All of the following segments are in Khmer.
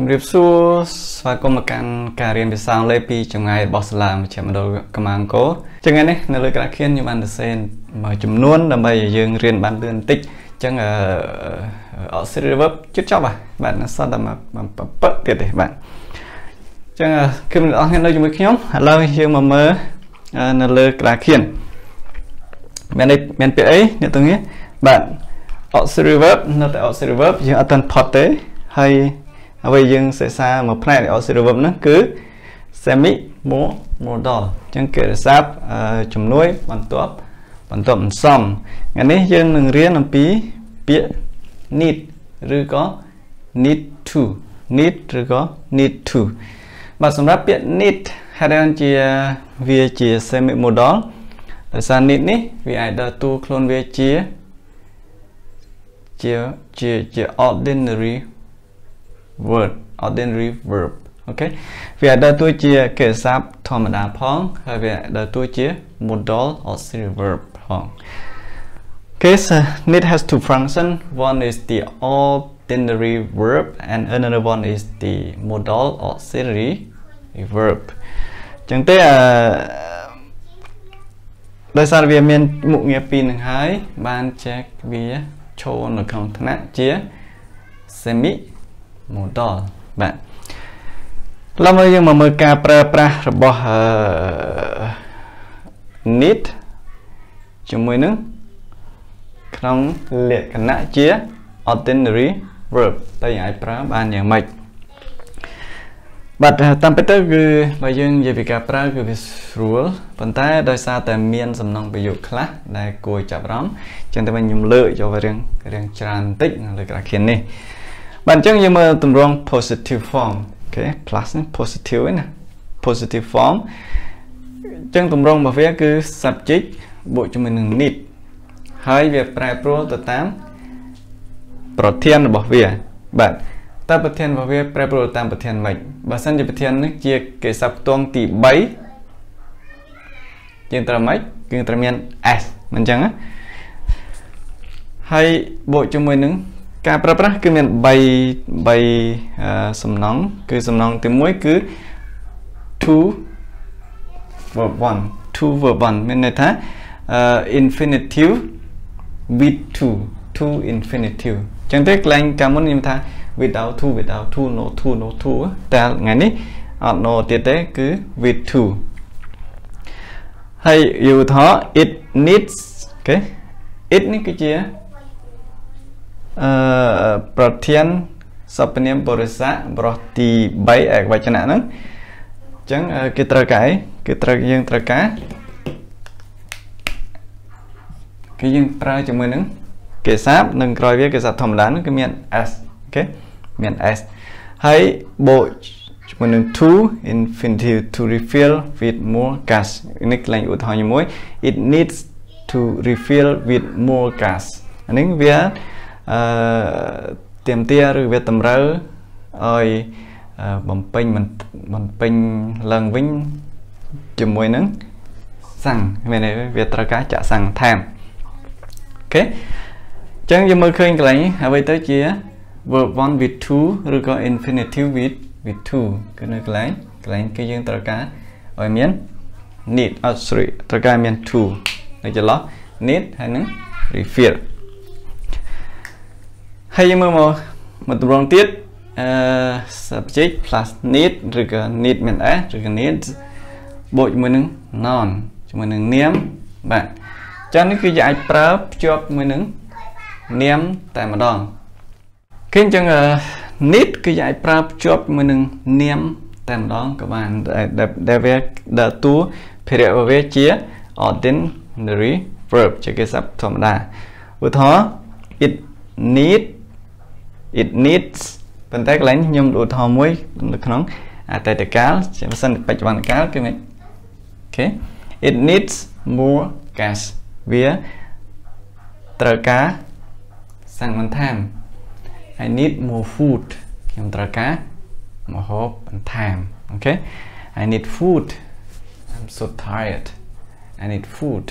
ជំរាបសួរស្វាគមន៍មកកាន់ការរៀនភាសាអង់គ្លេសពីចងាយរបស់សាលាមជ្ឈមណ្ឌលកម្មាអង្គរចឹងនេះនៅលើក្រាខៀនខ្ញុំបានសរសេរមួយចំនួនដើម្បីឲ្យយើងរៀនបានលឿនបន្តិចចឹងអឺ auxiliary verb ជិតចប់បាទបាទសតតែមកបបទៀតទេបាទចឹងគឺអ្នកអស់គ្នានៅជាមួយខ្ញុំឥឡូវយើងមកមើលនៅលើក្រាខៀនមានមានពាក្យអីអ្នកទាំងនេះបាទ auxiliary verb នៅតែ auxiliary verb យើងអត់ទាន់ផុតទេហើយអ្វីយើងសិក្សាមួយផ្នែកនៃ observable ហ្នឹងគឺ semi modal អញ្ចឹងគេរសាប់ជំនួយបន្ទាប់បន្ទាប់មិនសមថ្ងៃនេះយើងនឹងរៀនអំពីពាក្យ need ឬក៏ need to need ឬក៏ need to បាទសម្រាប់ពាក្យ need ហើយនឹងជាវាជា semi modal ដោយសារ need នេះ វាអាចដល់តួខ្លួនវាជាជាជាជា ordinary verb ordinary verb អូខេវាដើរតួជាកិរិយាសព្ទធម្មតាផង ហើយវាដើរតួជា modal auxiliary verb ផង case need has two function one is the ordinary verb and another one is the modal auxiliary verb ចឹងទេអឺដោយសារវាមានមុខងារពីរនឹងហើយ បានចែកវាចូលនៅក្នុងថ្នាក់ជា semi មកដល់បាទឡំយើងមកមើលការប្រើប្រាស់របស់ need ជាមួយនឹងក្នុងលក្ខណៈជា ordinary verb តើយើងអាចប្រើបានយ៉ាងម៉េចបាទតាមពិតទៅ គឺបើយើងនិយាយពីការប្រើគឺវាស្រួលប៉ុន្តែដោយសារតែមាន សំណងប្រយោគខ្លះដែលគួរចាប់អារម្មណ៍ចឹងតែវិញខ្ញុំលើកយករឿងរឿងច្រើនបន្តិចនៅលើក្រាខៀននេះបាទអញ្ចឹងយើងមើលទម្រង់ positive form អូខេ plus នេះ positive ឯណា positive form អញ្ចឹងទម្រង់របស់វាគឺ subject បូកជាមួយនឹង need ហើយវាប្រែប្រួលទៅតាមប្រធានរបស់វា បាទតើប្រធានរបស់វាប្រែប្រួលតាមប្រធានម៉េចបើសិនជាប្រធាននេះជាគេសាប់ផ្ទងទី3យើងត្រូវម៉េចគឺត្រូវមាន s មិនអញ្ចឹងណាហើយបូកជាមួយនឹងការប្រើប្រាស់គឺមាន3 3សំណងគឺសំណងទី1គឺ to verb 1 to verb 1មានន័យថា infinitive with to to infinitive ចឹងទេខ្លាំងកាលមុនខ្ញុំថា without to without to no to no to តែថ្ងៃនេះអត់ no ទៀតទេ គឺ with to ហើយយូថ it needs គេ it នេះគឺជាអឺប្រធានសពនាមបុរិស័កប្រោះទី3ឯកវចនៈហ្នឹងអញ្ចឹងគេត្រូវការអីគេត្រូវយើងត្រូវការគឺយើងប្រើជាមួយនឹងគេសាបនិងក្រោយវាគេសាបធម្មតាហ្នឹងគឺមាន s អូខេមាន s ហើយបូកជាមួយនឹង to infinitive to refill with more gas នេះខ្លាំងឧទាហរណ៍មួយ it needs to refill with more gas អានេះវាអឺទៀមទាឬវាតម្រូវឲ្យបំពេញមិនបំពេញឡើងវិញជាមួយនឹងសាំងមានវាត្រូវការចាក់សាំងថែមអូខេអញ្ចឹងយើងមើលឃើញកន្លែងនេះអ្វីទៅជា verb 1 with 2ឬក៏ infinitive with with 2គឺនៅកន្លែងកន្លែងគឺយើងត្រូវការឲ្យមាន need អត់ three ត្រូវការមាន two នៅចន្លោះ need ហើយនឹង refill ហើយយើងមើលមកមកទម្រង់ទៀតអឺ subject plus need ឬក៏ need មាន s ឬក៏ need បូកជាមួយនឹង non ជាមួយនឹង name បាទចឹងនេះគឺយើងអាចប្រើភ្ជាប់មួយនឹង name តែម្ដងគេអញ្ចឹង need គឺយើងអាចប្រើភ្ជាប់មួយនឹង name តែម្ដងក៏បានដែលវាដែលតួភារៈរបស់វាជា ordinary verb ជាគេសព្ទធម្មតាឧទាហរណ៍ it need it needs ប៉ុន្តែកន្លែងខ្ញុំឧទាហរណ៍មួយនៅក្នុងអតីតកាលជាប្រសិនបច្ចុប្បន្នកាលគឺមិនអូខេ it needs more gas វាត្រូវការសាំងបន្ថែម I need more food ខ្ញុំត្រូវការម្ហូបបន្ថែមអូខេ I need food I'm so tired I need food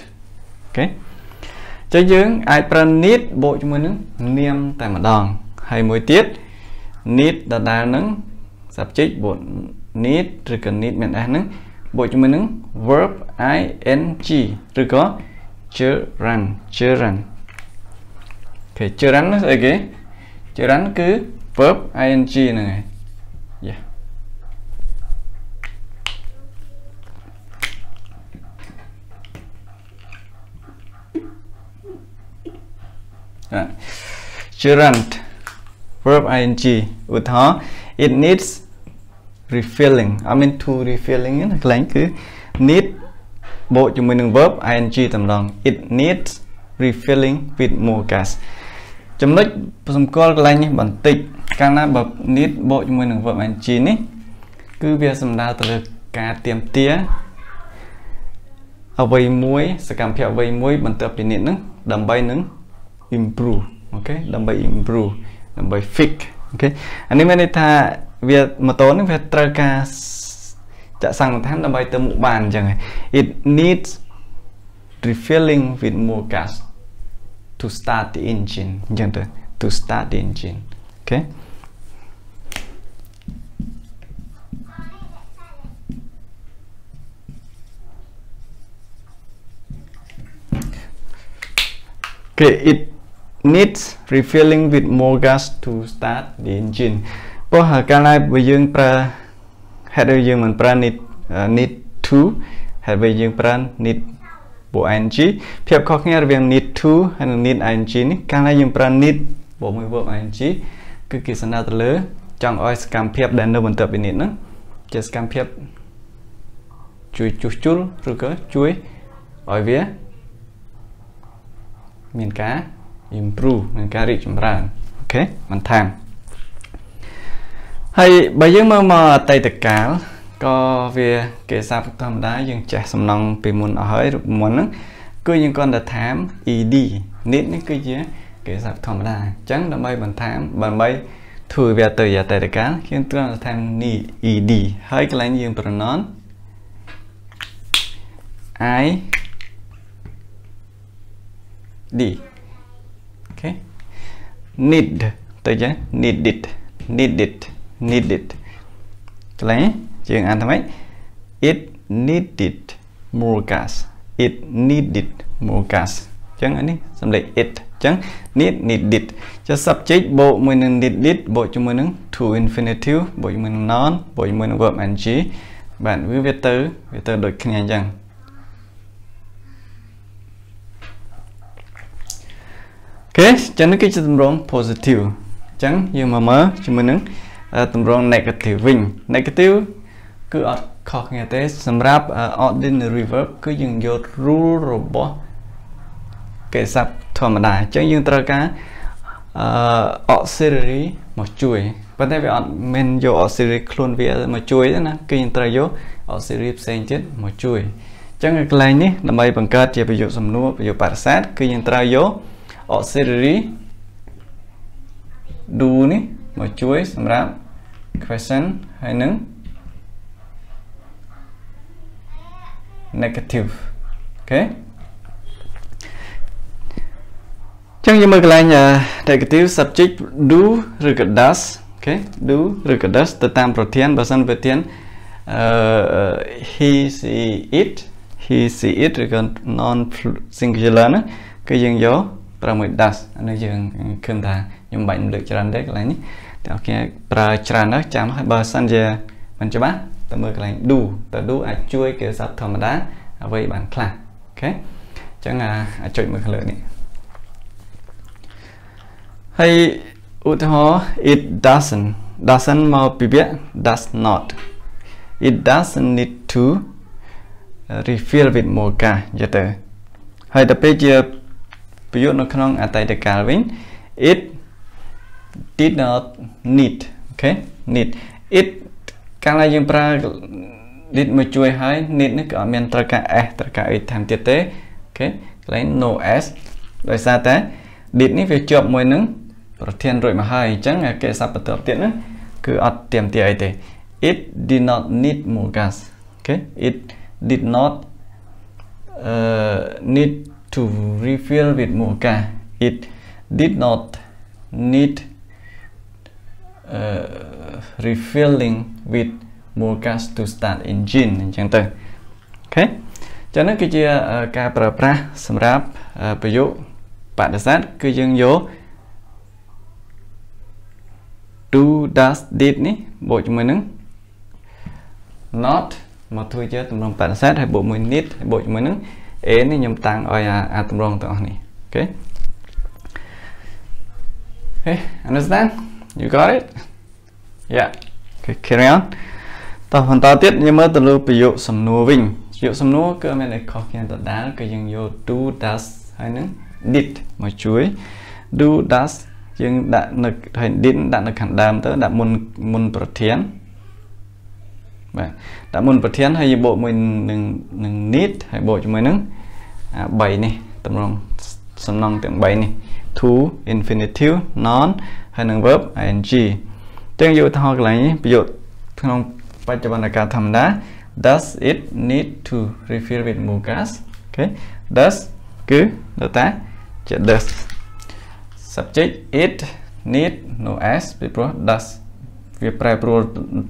អូខេចឹងយើងអាចប្រើ need បូកជាមួយនឹងនាមតែម្ដងហើយមួយទៀត need ដដែលនឹងសាប់ជិចបុត need ឬក៏ need មានអះហ្នឹងបូកជាមួយនឹង verb ing ឬក៏ gerund gerund គេ gerund នោះស្អីគេ gerund គឺ verb ing ហ្នឹងឯងយ៉ាអឺ gerund verb ing ឧទាហរណ៍ it needs refilling i mean to refilling ណាខ្លាំងគឺ need បូកជាមួយនឹង verb ing តម្រង់ it needs refilling with more gas ចំណុចសម្គាល់កន្លែងនេះបន្តិចកាលណាបើ need បូកជាមួយនឹង verb ing នេះ គឺវាសំដៅទៅលើការទៀមទាអ្វីមួយ សកម្មភាពអ្វីមួយបន្ទាប់ពីនេះនឹងដើម្បីនឹង improve អូខេដើម្បី improve ដើម្បី fix អូខេអានេះមានន័យថាវាម៉ូតូនេះវាត្រូវការចាក់សាំងបន្ថែមដើម្បីទៅមុខបានអញ្ចឹង it needs refilling with more gas to start the engine អញ្ចឹងទៅ to start the engine អូខេគេ it needs refilling with more gas to start the engine ព្រោះកាលណាបើយើងប្រើ header យើងមិនប្រើ need need to ហើយបើយើងប្រើ need ពួក ing ភាពខុសគ្នារវាង need to ហើយនិង need ing នេះកាលណាយើងប្រើ need ពួកមួយ verb ing គឺគេសំដៅទៅលើ ចង់ឲ្យសកម្មភាពដែលនៅបន្ទាប់ពី need ហ្នឹងជាសកម្មភាពជួយជួសជុលឬក៏ជួយឲ្យវាមានការ improve នឹងការរីកចម្រើនអូខេបន្ថែមហើយបើយើងមើលមកអតីតកាលក៏វា គេសាប់ធម្មតាយើងចេះសំណងពីមុនអស់ហើយរូបមុនហ្នឹង គឺយើងគ្រាន់តែតាម ed need នេះគឺជាគេសាប់ធម្មតាអញ្ចឹងដើម្បីបន្ថែមដើម្បីធ្វើវាទៅយតេតកាលយើងត្រូវតាម need ed ហើយកន្លែងយើងប្រណន i d ខេ need ទៅចេះ need it need it need it កន្លែងយើងអានថាម៉េច it needed more gas it needed more gas អញ្ចឹងអានេះសំលេច it អញ្ចឹង need needed ចុះ subject បូកមួយនឹង needed បូកជាមួយនឹង to infinitive បូកជាមួយនឹង non បូកជាមួយនឹង verb ing បាទវាវាទៅវាទៅដូចគ្នាអញ្ចឹងខេអញ្ចឹងគឺជាទម្រង់ positive អញ្ចឹងយើងមកមើលជាមួយនឹងទម្រង់ negative វិញ negative គឺអត់ខុសគ្នាទេសម្រាប់ ordinary verb គឺយើងយក rule របស់កិច្ចសព្ទធម្មតាអញ្ចឹងយើងត្រូវការអឺ auxiliary មកជួយប៉ុន្តែវាអត់មែនយក auxiliary ខ្លួនវាមកជួយទេណាគឺយើងត្រូវយក auxiliary ផ្សេងទៀតមកជួយអញ្ចឹងកន្លែងនេះដើម្បីបង្កើតជាប្រយោគសំនួរប្រយោគបរិស័ទគឺយើងត្រូវយក auxiliary do នេះមកជួយសម្រាប់ question ហើយនឹង negative អូខេចឹងយើងមើលកន្លែង negative subject do ឬក៏ does អូខេ do ឬក៏ does ទៅតាមប្រធានបើសិនប្រធានអឺ he see it he see it ឬក៏ non singular ណាគឺយើងយក6.1 dash នេះយើងឃើញថាខ្ញុំបាច់លើកច្រើនទេកន្លែងនេះតែអូខេប្រើច្រើនណាស់ចាំហើយបើសិនជាមិនច្បាស់តើមើលកន្លែង do តើ do អាចជួយគេសាប់ធម្មតាអ្វីបានខ្លះអូខេអញ្ចឹងអាចចុចមើលខាងលើនេះហើយឧទាហរណ៍ it doesn't doesn't មកពីពាក្យ does not it doesn't need to refill with more gas យទៅហើយទៅពេលជាប្រយោគនៅក្នុងអតីតកាលវិញ it did not need អូខេ need it កាលណាយើងប្រើ need មកជួយហើយ need នេះក៏អត់មានត្រូវការ s ត្រូវការអីតាមទៀតទេអូខេកន្លែង no s ដោយសារតែ did នេះវាជាប់មួយនឹងប្រធានរួចមកហើយអញ្ចឹងគេសាប់បន្តទៀតហ្នឹងគឺអត់ទៀមទាអីទេ it did not need more gas okay it did not uh need to refill with more gas. It did not need uh, refilling with more gas to start engine អញ្ចឹងទៅអូខេចឹងនេះគឺជាការប្រើប្រាស់សម្រាប់ប្រយោគបដិសេធគឺយើងយក do does did នេះបូកជាមួយនឹង not មកធ្វើជាទម្រង់បដិសេធហើយបូកមួយ need ហើយបូកជាមួយនឹង a នេះខ្ញុំតាំងឲ្យអាអាតម្រងទាំងអស់នេះអូខេ Okay, understand? You got it? Yeah. Okay, carry on. តោះបន្តទៀតយើងមើលទៅលើប្រយោគសំណួរវិញប្រយោគសំណួរគឺមានតែខុសគ្នាដដែលគឺយើងយក do does ហើយនឹង did មកជួយ do does យើងដាក់នៅហើយ did ដាក់នៅខាងដើមទៅ ដាក់មុនមុនប្រធានបាទដាក់មុនប្រធានហើយយើងបូកមួយនឹងនឹង need ហើយបូកជាមួយនឹង3នេះតម្រងសំណងទាំង3នេះ to infinitive non ហើយនឹង verb ing ទាំងយកឧទាហរណ៍កន្លែងនេះប្រយោគក្នុង បច្ចុប្បន្នកាលធម្មតា does it need to refill with mugas okay does គឺនៅតាជា does subject it need no s ពីព្រោះ does វាប្រែប្រួល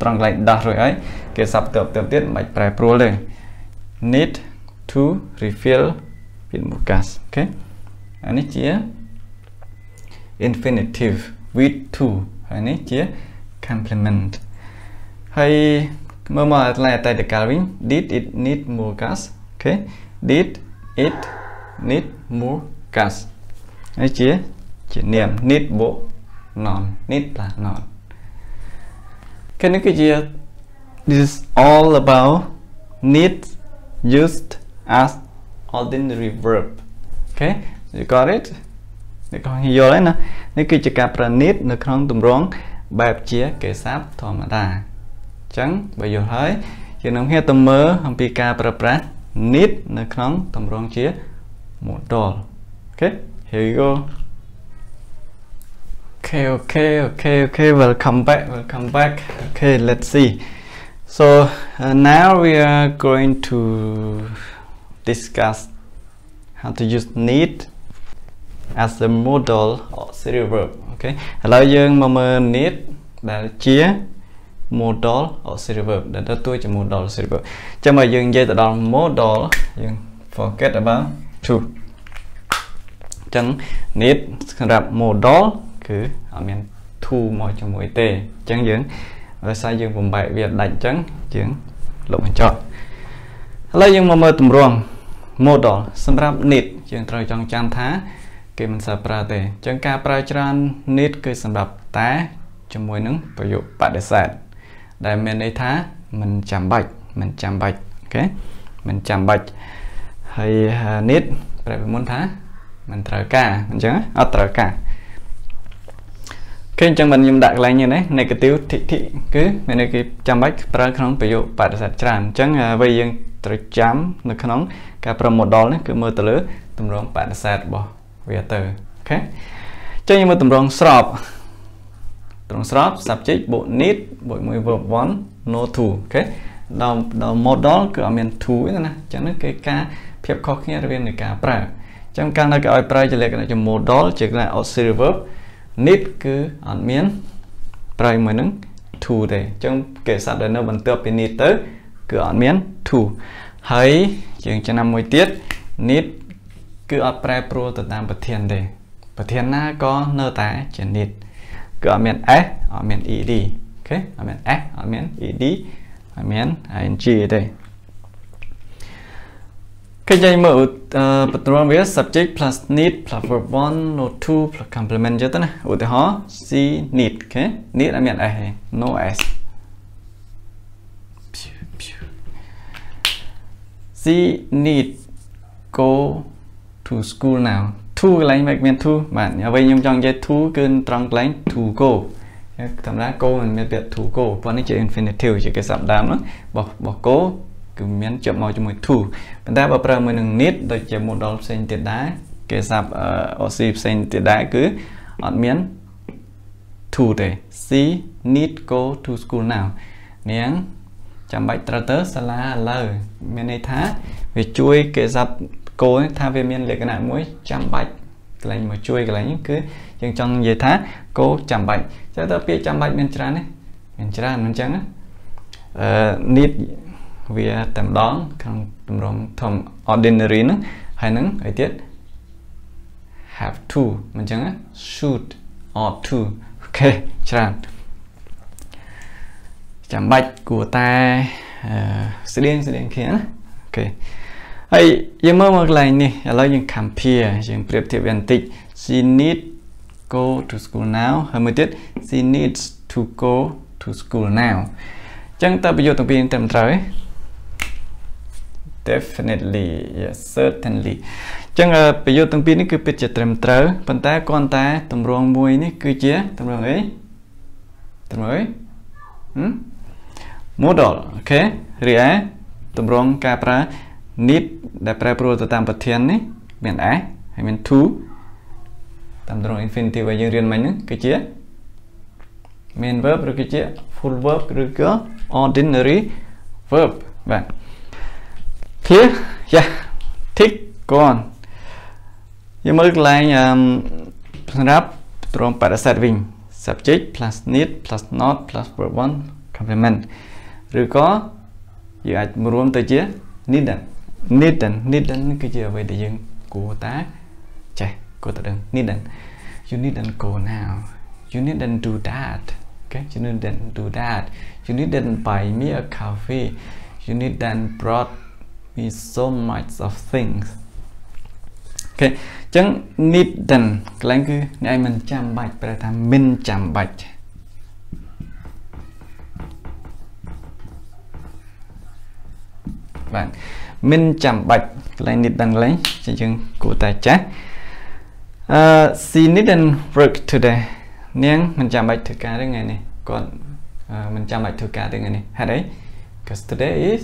ត្រង់កន្លែង does រួចហើយគេសាប់ទៅទៅទៀតមិនប្រែប្រួលទេ need to refill ពាក្យ Mukas អូខេអានេះជា infinitive with to ហើយនេះជា complement ហើយមើលមកតែតែតកាលវិញ did it need more gas អូខេ did it need more gas ហើយជាជានាម need បូក non need ផ្លាស់ non គេនេះគឺជា This is all about needs used as ordinary verb. Okay? You got it? អ្នកកងយល់ហើយណានេះគឺជាការប្រណិតនៅក្នុងទម្រង់បែបជាកិសាបធម្មតាអញ្ចឹងបើយល់ហើយយើងនឹងហ៊ានទៅមើលអំពីការប្រើប្រាស់ need នៅក្នុងទម្រង់ជា modal okay here you go okay okay okay okay welcome back welcome back okay let's see So uh, now we are going to discuss how to use need as a modal or serial verb okay ឥឡូវយើងមកមើល need ដែលជា modal or serial verb ដែលទទួលជា modal serial verb ចាំមកយើងនិយាយទៅដល់ modal យើង forget about to អញ្ចឹង need សម្រាប់ modal គឺអត់មាន to មកជាមួយទេអញ្ចឹងយើងដោយសារយើងបំបែកវាដាច់អញ្ចឹងយើងលុបបញ្ចប់ឥឡូវយើងមកមើលទម្រង់ model សម្រាប់ need យើងត្រូវចងចាំថា គេមិនសូវប្រើទេអញ្ចឹងការប្រើច្រើន need គឺសម្រាប់តែជាមួយនឹងប្រយោគបដិសេធដែលមានន័យថាមិនចាំបាច់មិនចាំបាច់អូខេមិនចាំបាច់ហើយ need ប្រែពីមុនថាមិនត្រូវការអញ្ចឹងអត់ត្រូវការឃើញអញ្ចឹងមិនខ្ញុំដាក់កន្លែងនេះណា negative តិតិគឺមានគេចាំបាច់ប្រើ ក្នុងប្រយោគបដិសេធច្រើនអញ្ចឹងអ្វីយើងត្រូវចាំនៅក្នុង ការប្រ model នេះគឺមើលទៅលើទម្រង់បដិសេធរបស់វាទៅអូខេចឹងយើងមើលទម្រង់ស្របទម្រង់ស្រប subject បូក need បូកមួយ verb 1 no to អូខេដល់ដល់ model គឺអត់មាន to ទេណាអញ្ចឹងគឺការភាពខុសគ្នារវាងនៃការប្រើអញ្ចឹងកាលណាគេឲ្យប្រើជាលក្ខណៈជា model ជាលក្ខណៈ auxiliary verb need គឺអត់មានប្រើមួយនឹង to ទេអញ្ចឹងគេសាត់ដែលនៅបន្ទាប់ពី need ទៅ គឺអត់មាន to ហើយយើងចំណាំមួយទៀត need គឺអត់ប្រែប្រួលទៅតាម ប្រធានទេប្រធានណាក៏នៅតែជា need គឺអត់មាន s អត់មាន ed អូខេអត់មាន s អត់មាន ed អត់មាន ing ទេគេនិយាយមើលបន្ទាន់វា subject plus need plus verb 1 note 2 plus complement ចឹងទៅណាឧទាហរណ៍ C need អូខេ need អត់មាន s ទេ no s C need go to school now to កន្លែងមិនមាន to បាទអ្វីខ្ញុំចង់និយាយ to គឺត្រង់កន្លែង to go ធម្មតា go មិនមានពាក្យ to go ប៉ុន្តែនេះជា infinitive ជាគេសាប់ដើមរបស់របស់ go គឺមានជាប់មកជាមួយ to ប៉ុន្តែបើប្រើមួយនឹង need ដូចជា model ផ្សេងទៀតដែរគេសាប់ OC ផ្សេងទៀតដែរគឺអត់មាន to ទេ C need go to school now នាងចាំបាច់ត្រូវទៅសាលាឥឡូវមានន័យថា វាជួយគេសាប់គោលថាវាមានលក្ខណៈមួយចាំបាច់កន្លែងមកជួយកន្លែងគឺយើងចង់និយាយថាគោចាំបាច់ចឹងតើពាក្យចាំបាច់មានច្រើនទេមានច្រើនមិនចឹងអឺ need វាតែម្ដងក្នុងទម្រង់ធំ ordinary ហ្នឹងហើយនឹងអីទៀត have to មិនចឹង should ought to អូខេច្រើនចាំបាច់គួរតែស្តៀងស្តៀងគ្នាណាអូខេហើយយើងមើលមកកន្លែងនេះឥឡូវយើង compare យើងប្រៀបធៀបវាបន្តិច she need go to school now ហើយមួយទៀត she needs to go to school now អញ្ចឹងតើប្រយោគទាំងពីរនេះត្រឹមត្រូវទេ definitely yes certainly អញ្ចឹងប្រយោគទាំងពីរនេះគឺពិតជាត្រឹមត្រូវប៉ុន្តែគ្រាន់តែទម្រង់មួយនេះ គឺជាទម្រង់អីទម្រង់អី model អូខេរីឯទម្រង់ការប្រើ need ដែលប្រែប្រួលទៅតាមប្រធាននេះ មាន s ហើយមាន to តាមទម្រង់ infinitive ដែលយើងរៀនមិញហ្នឹងគឺជា main verb ឬគឺជា full verb ឬក៏ ordinary verb បាទ clear យ៉ា tick gone យើងមើលកន្លែងសម្រាប់ទ្រមបដិសេធវិញ subject plus need plus not plus verb 1 complement ឬក៏យើងអាចរួមទៅជា needn't needn't needn't គឺជាអ្វីដែលយើងគួរតាចេះគួរតែដឹង needn't you needn't go now you needn't do that okay you needn't do that you needn't buy me a coffee you needn't brought be so much of things អូខេអញ្ចឹង need then កន្លែងគឺអ្នកឯងមិនចាំបាច់ប្រែថាមិនចាំបាច់បាទមិនចាំបាច់កន្លែង need then កន្លែងជាយើងគួរតែចាស់អឺ she needn't work today នាងមិនចាំបាច់ធ្វើការទេថ្ងៃនេះគាត់មិនចាំបាច់ធ្វើការទេថ្ងៃនេះហេតុអី because today is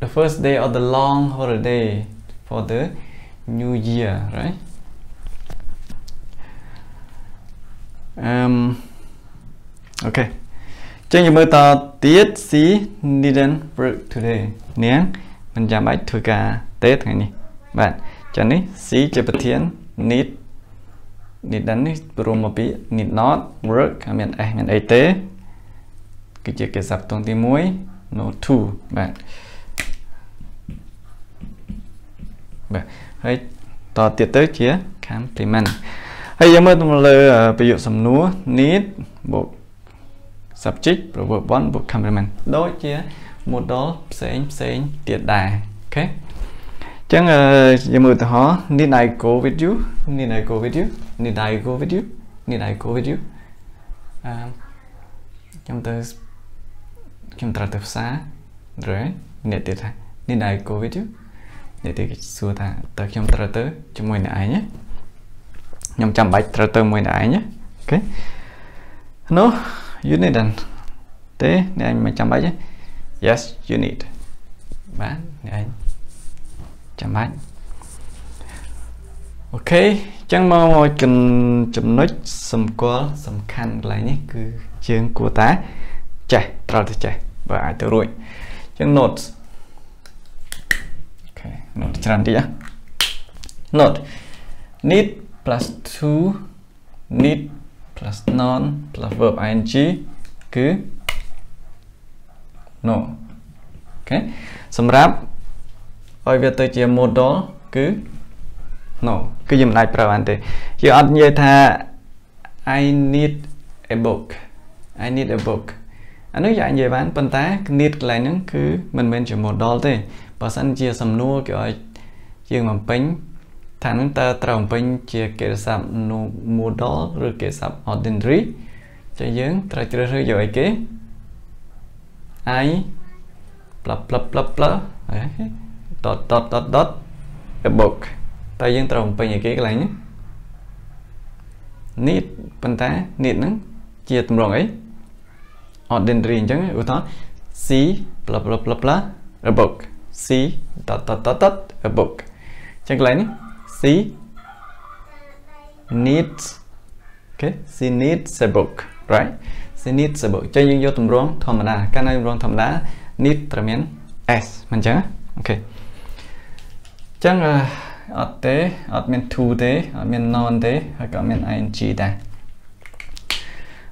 the first day of the long holiday for the new year, right? Um, okay. ចឹងយើងមើលតទៀត she didn't work today នាងមិនចាំបាច់ធ្វើការទេថ្ងៃនេះបាទចឹងនេះ she ជាប្រធាន need need នេះរួមមកពី need not work គ្មាន s មានអីទេគឺជាគេសាប់តងទី1 no to បាទបាទហើយតទៀតទៅជា complement ហើយយើងមើលទៅលើប្រយោគសំណួរ need បូក subject proverb 1បូក complement ដូចជា model ផ្សេងផ្សេងទៀតដែរអូខេអញ្ចឹងយើងមើលឧទាហរណ៍ need I go with you need I go with you need I go with you need I go with you អឺខ្ញុំទៅខ្ញុំត្រូវទៅផ្សារ right អ្នកទៀតថា need I go with you នេះទេគេសួរថាតើខ្ញុំត្រូវទៅជាមួយអ្នកឯងណាខ្ញុំចាំបាច់ត្រូវទៅមួយអ្នកឯងណាអូខេ No you needn't ទេអ្នកឯងមិនចាំបាច់ទេ Yes you need បានអ្នកឯងចាំបាច់អូខេអញ្ចឹងមកចំណុចសម្គាល់សំខាន់កន្លែងនេះគឺជើងគួរតាចេះត្រូវតែចេះបើអាចទៅរួចអញ្ចឹង notes ច្រើនទៀតណា note need plus to need plus non plus verb ing គឺ no អូខេសម្រាប់ឲ្យវាទៅជា modal គឺ no គឺយើងមិនអាចប្រើបានទេយើងអត់និយាយថា I need a book I need a book អានោះយើងអាចនិយាយបានប៉ុន្តែ need កន្លែងហ្នឹងគឺមិនមែនជា modal ទេបើសិនជាសំណួរគេឲ្យយើងបំពេញថានឹងតើត្រូវបំពេញជាគេហសាប់ model ឬគេហសាប់ ordinary ចឹងយើង ត្រូវជ្រើសរើសយកអីគេ i ប្លាប់ប្លាប់ប្លាប់ប្លាប់ dot dot dot dot the book តើយើងត្រូវបំពេញអីគេកន្លែងនេះប៉ុន្តែនេះហ្នឹងជាតម្រងអី ordinary អញ្ចឹងឧទាហរណ៍ c ប្លាប់ប្លាប់ប្លាប់ the book C dot dot dot dot a book អញ្ចឹងកន្លែងនេះ C needs okay she needs a book right she needs a book ចឹងយើងយកតម្រងធម្មតាកាលណាតម្រងធម្មតា need ត្រូវមាន s មិនចឹងអូខេចឹងអត់ទេអត់មាន to ទេអត់មាន non ទេ ហើយក៏មាន ing ដែរ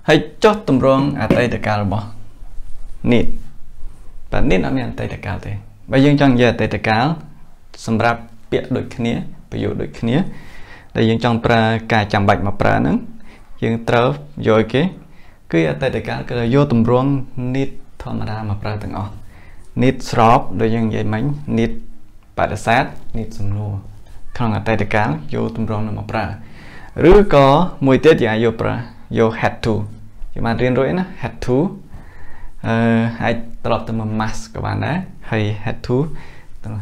ហើយចុះតម្រងអតីតកាលរបស់ need បាទ need អត់មានអតីតកាលទេបើយើងចង់និយាយអតីតកាលសម្រាប់ពាក្យដូចគ្នាប្រយោគដូចគ្នាដែលយើងចង់ប្រើការចាំបាច់មកប្រើហ្នឹងយើងត្រូវយកគេ គឺអតីតកាលគឺយកទម្រង់ need ធម្មតាមកប្រើទាំងអស់ need ស្របដូចយើងនិយាយមិញ need បដិសេធ need សំណួរក្នុងអតីតកាលយកទម្រង់នោះមកប្រើឬក៏មួយទៀតយើងអាចយកប្រើយក had to យើងបានរៀនរួចណា had to អឺអាចត្រឡប់ទៅមក mask ក៏បានដែរហើយ had to ត្រង់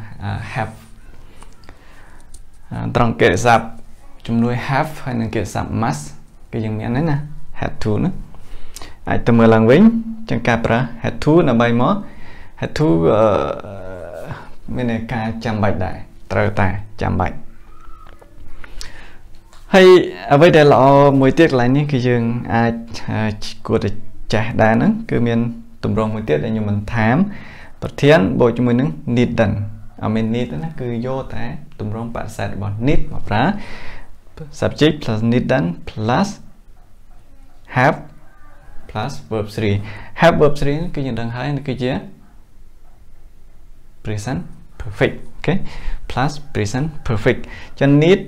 have ត្រង់កិរិយាសព្ទជំនួយ have ហើយនឹងកិរិយាសព្ទ must គឺយើងមានហ្នឹងណា had to ណាអាចទៅមើលឡើងវិញចឹងការប្រើ had to ដើម្បីមក had to មានការចាំបាច់ដែរត្រូវតែចាំបាច់ហើយអ្វីដែលល្អមួយទៀតកន្លែងនេះគឺយើងអាចគួរតែចេះដែរហ្នឹងគឺមានទម្រង់មួយទៀតដែលខ្ញុំមិនថាមប្រធានបូកជាមួយនឹង need ដឹងអមែន need ណាគឺយកតែទម្រង់បរិស័ទរបស់ need មកប្រើ subject plus need ដឹង plus have plus verb 3 have verb 3គឺយើងដឹងហើយគឺជា present perfect អូខេ plus present perfect ចឹង need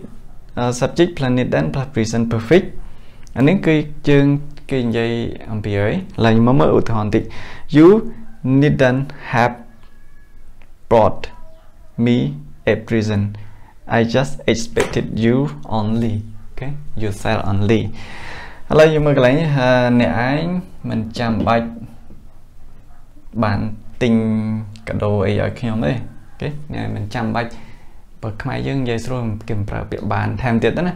subject plus need then plus present perfect អានេះគឺយើងគេនិយាយអំពីហើយឡើយមកមើលឧទាហរណ៍បន្តិច you needn't have brought me a present I just expected you only okay yourself only ឥឡូវយើងមើលកន្លែងនេះអ្នកឯងមិនចាំបាច់បានទិញកាដូអីឲ្យខ្ញុំទេគេអ្នកមិនចាំបាច់បើខ្មែរយើងនិយាយស្រួលគេមិនប្រើពាក្យបានថែមទៀតណា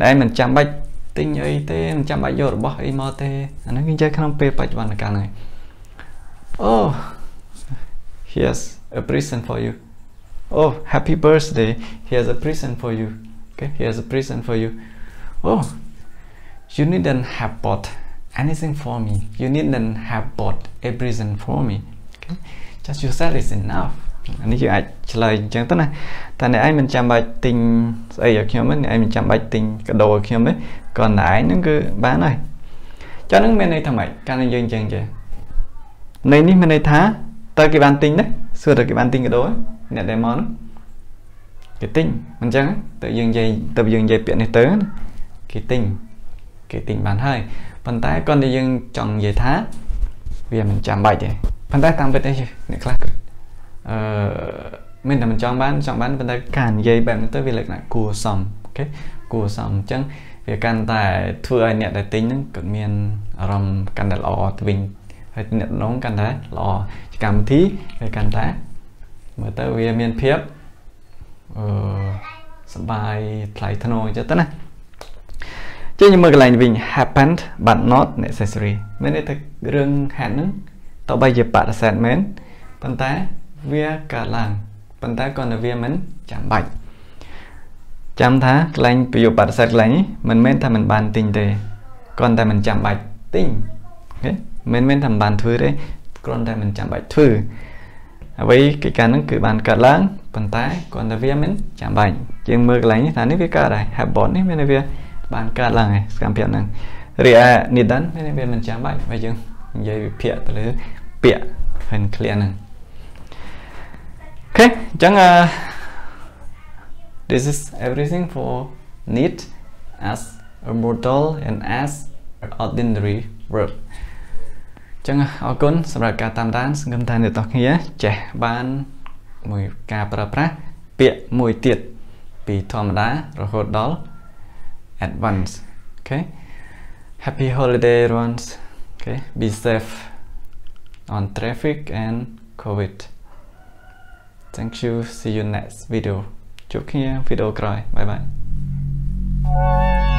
អ្នកឯងមិនចាំបាច់ទិញអីទេមិនចាំបាច់យករបស់អីមកទេអានេះគឺនិយាយក្នុងពេលបច្ចុប្បន្នកាលហ្នឹង Oh, here's a present for you. Oh, happy birthday. Here's a present for you. Okay, here's a present for you. Oh, you needn't have bought anything for me. You needn't have bought a present for me. Okay, just yourself is enough. anh anh anh này, này mình mình chạm chạm kia kia cả còn lại cứ bán Cho you said it's enough. អានេះគឺអាចឆ្លើយអញ្ចឹងទៅណាតែអ្នកឯងមិនចាំបាច់ទិញស្អីឲ្យខ្ញុំទេអ្នកឯងមិនចាំបាច់ទិញកដោឲ្យខ្ញុំទេគ្រាន់តែឯងហ្នឹងគឺបានហើយចុះហ្នឹងមានន័យថាម៉េចកាលយើងអញ្ចឹងចេះនៃនេះមានន័យថាតើគេបានទិញណាសួរតើគេបានទិញកដោអ្នកដែលមកនោះគេទិញមិនចឹងតើយើងនិយាយតើយើងនិយាយពាក្យនេះទៅគេទិញគេទិញបានហើយប៉ុន្តែគាត់តែយើងចង់និយាយថាវាមិនចាំបាច់ទេប៉ុន្តែតាមពិតនេះអ្នកខ្លះអឺមានតែមិនចង់បានចង់បានប៉ុន្តែការនិយាយបែបនេះទៅវាលក្ខណៈគួសមអូខេគួសមអញ្ចឹងវាកាន់តែធ្វើឲ្យអ្នកដែលទិញហ្នឹងគាត់មានអារម្មណ៍កាន់តែល្អទៅវិញហើយទំនាក់ទំនងកាន់តែល្អកម្មវិធីវាកាន់តែមើលទៅវាមានភាពអឺសបាយថ្លៃថ្នូរអញ្ចឹងទៅណាចេញមើលកន្លែងវិញ happened but not necessary មានន័យថារឿងហាត់ហ្នឹងតបីជាបដិសេធមែនប៉ុន្តែវាកើតឡើងប៉ុន្តែគាត់នៅវាមិនចាំបាច់ចាំថាកន្លែងប្រយោគបដិសេធកន្លែងនេះមិនមែនថាមិនបានទិញទេគាត់តែមិនចាំបាច់ទិញអូខេមិនមែនថាមិនបានធ្វើទេគ្រាន់តែមិនចាំបាច់ធ្វើអ្វីកិច្ចការហ្នឹងគឺបានកើតឡើងប៉ុន្តែគ្រាន់តែវាមិនចាំបាច់យើងមើលកន្លែងនេះថានេះវាកើតហើយ habit នេះមានន័យវាបានកើតឡើងហើយសកម្មភាពហ្នឹងរីឯ needed មានន័យវាមិនចាំបាច់ហើយយើងនិយាយវិភាគទៅលើពាក្យ hand clear ហ្នឹងអូខេអញ្ចឹង this is everything for need as a modal and as an ordinary verb ចឹងអរគុណសម្រាប់ការតាមដានសង្ឃឹមថាអ្នកទាំងគ្នាចេះបានមួយការប្រើប្រាស់ពាក្យមួយទៀតពីធម្មតារហូតដល់ advance okay happy holiday runs okay be safe on traffic and covid thank you see you next video ជួបគ្នាវីដេអូក្រោយបាយបាយ thank you